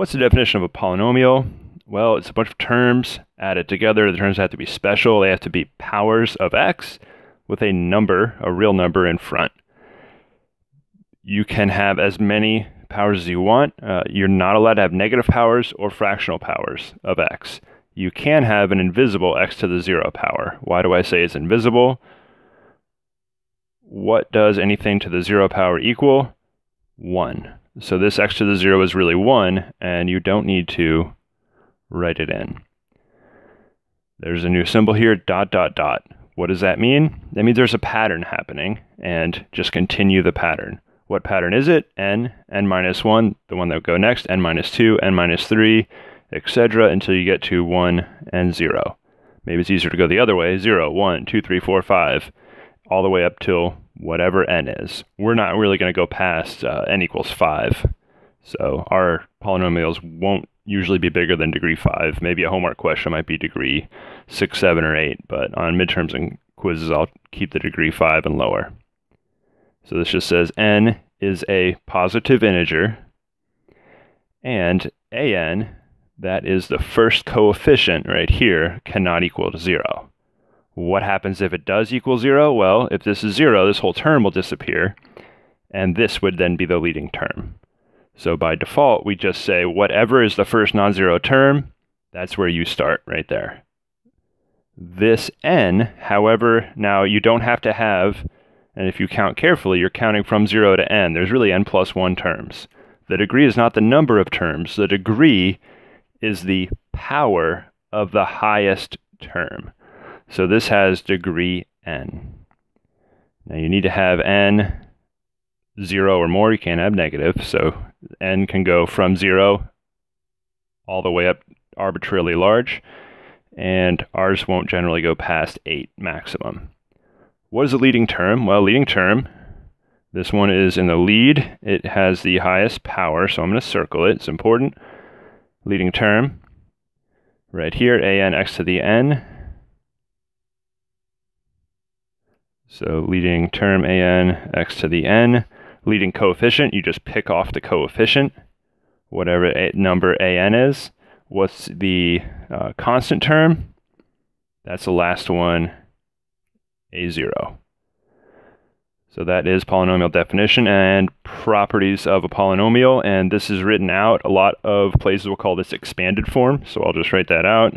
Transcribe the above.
What's the definition of a polynomial? Well, it's a bunch of terms added together. The terms have to be special. They have to be powers of x with a number, a real number in front. You can have as many powers as you want. Uh, you're not allowed to have negative powers or fractional powers of x. You can have an invisible x to the zero power. Why do I say it's invisible? What does anything to the zero power equal? 1. So this x to the 0 is really 1, and you don't need to write it in. There's a new symbol here, dot, dot, dot. What does that mean? That means there's a pattern happening, and just continue the pattern. What pattern is it? n, n minus 1, the one that would go next, n minus 2, n minus 3, etc. until you get to 1 and 0. Maybe it's easier to go the other way, 0, 1, 2, 3, 4, 5, all the way up till whatever n is. We're not really going to go past uh, n equals 5. So our polynomials won't usually be bigger than degree 5. Maybe a homework question might be degree 6, 7, or 8, but on midterms and quizzes, I'll keep the degree 5 and lower. So this just says n is a positive integer, and an, that is the first coefficient right here, cannot equal to 0. What happens if it does equal zero? Well, if this is zero, this whole term will disappear, and this would then be the leading term. So by default, we just say whatever is the first non-zero term, that's where you start right there. This n, however, now you don't have to have, and if you count carefully, you're counting from zero to n. There's really n plus one terms. The degree is not the number of terms. The degree is the power of the highest term. So this has degree n. Now you need to have n 0 or more. You can't have negative. So n can go from 0 all the way up arbitrarily large. And ours won't generally go past 8 maximum. What is the leading term? Well, leading term, this one is in the lead. It has the highest power, so I'm going to circle it. It's important. Leading term right here, an x to the n So leading term an x to the n, leading coefficient, you just pick off the coefficient, whatever a, number an is. What's the uh, constant term? That's the last one, a0. So that is polynomial definition and properties of a polynomial. And this is written out. A lot of places will call this expanded form. So I'll just write that out.